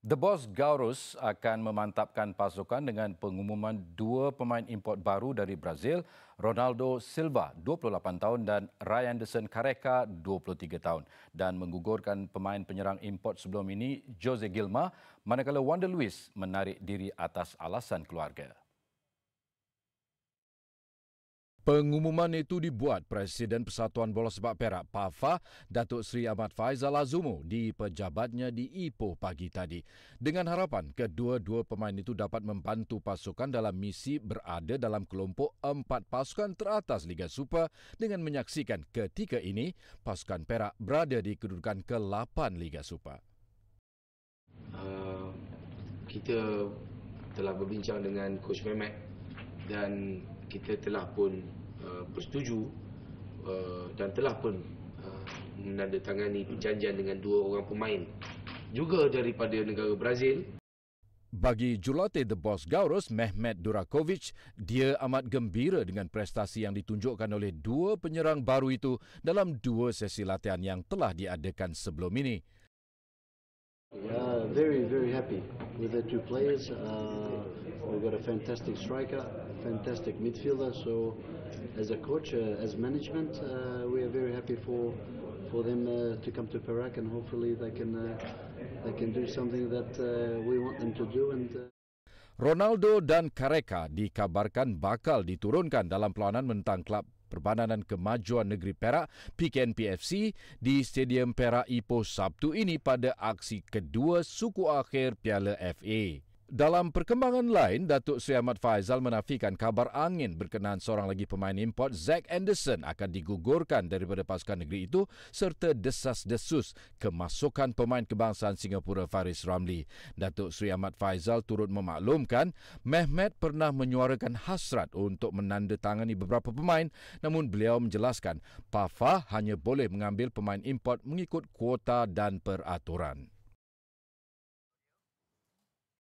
The Boss Gaurus akan memantapkan pasukan dengan pengumuman dua pemain import baru dari Brazil, Ronaldo Silva, 28 tahun dan Ryan Anderson Careca, 23 tahun. Dan menggugurkan pemain penyerang import sebelum ini, Jose Gilma, manakala Wanda Luis menarik diri atas alasan keluarga. Pengumuman itu dibuat Presiden Persatuan Bola Sepak Perak PAFA Datuk Seri Ahmad Faizal Azumu di pejabatnya di Ipoh pagi tadi. Dengan harapan kedua-dua pemain itu dapat membantu pasukan dalam misi berada dalam kelompok empat pasukan teratas Liga Super dengan menyaksikan ketika ini pasukan Perak berada di kedudukan ke-8 Liga Super. Uh, kita telah berbincang dengan Coach Memek dan kita telah pun uh, bersetuju uh, dan telah pun uh, menandatangani perjanjian dengan dua orang pemain juga daripada negara Brazil. Bagi Julate The Boss Gauros, Mehmet Durakovic, dia amat gembira dengan prestasi yang ditunjukkan oleh dua penyerang baru itu dalam dua sesi latihan yang telah diadakan sebelum ini. Yeah, very, very happy with the two players. Uh, we've got a fantastic striker, a fantastic midfielder. So, as a coach, uh, as management, uh, we are very happy for for them uh, to come to Perak and hopefully they can uh, they can do something that uh, we want them to do. And Ronaldo dan Kareka dikabarkan bakal diturunkan dalam pelawanan mentang klub Perbananan Kemajuan Negeri Perak PKNPFC di Stadium Perak Ipoh Sabtu ini pada aksi kedua suku akhir Piala FA. Dalam perkembangan lain, Datuk Suyamat Faizal menafikan kabar angin berkenaan seorang lagi pemain import Zach Anderson akan digugurkan daripada pasukan negeri itu serta desas-desus kemasukan pemain kebangsaan Singapura Faris Ramli. Datuk Suyamat Faizal turut memaklumkan Mehmet pernah menyuarakan hasrat untuk menandatangani beberapa pemain namun beliau menjelaskan PAFA hanya boleh mengambil pemain import mengikut kuota dan peraturan.